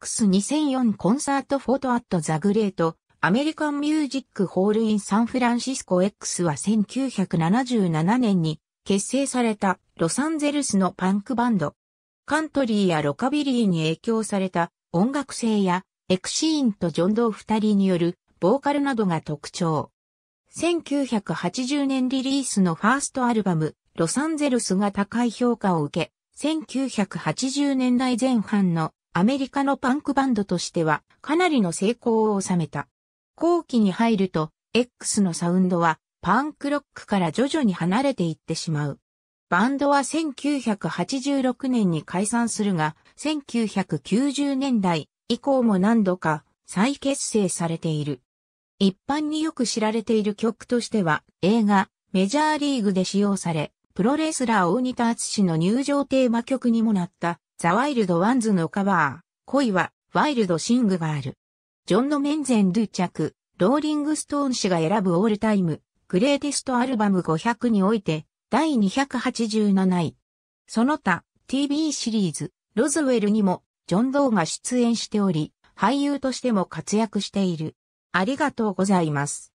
X2004 コンサートフォトアットザグレートアメリカンミュージックホールインサンフランシスコ X は1977年に結成されたロサンゼルスのパンクバンド。カントリーやロカビリーに影響された音楽性やエクシーンとジョンドー二人によるボーカルなどが特徴。1980年リリースのファーストアルバムロサンゼルスが高い評価を受け、1980年代前半のアメリカのパンクバンドとしてはかなりの成功を収めた。後期に入ると X のサウンドはパンクロックから徐々に離れていってしまう。バンドは1986年に解散するが、1990年代以降も何度か再結成されている。一般によく知られている曲としては映画メジャーリーグで使用され、プロレスラー大仁田氏の入場テーマ曲にもなったザ・ワイルド・ワンズのカバー、恋は、ワイルド・シングがある。ジョン・のメンゼン・ドゥク、ローリング・ストーン氏が選ぶオールタイム、グレーテスト・アルバム500において、第287位。その他、TV シリーズ、ロズウェルにも、ジョン・ドーが出演しており、俳優としても活躍している。ありがとうございます。